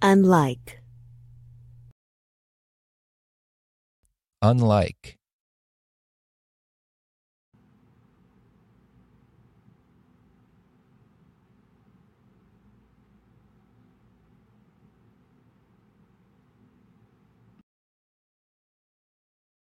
Unlike. Unlike.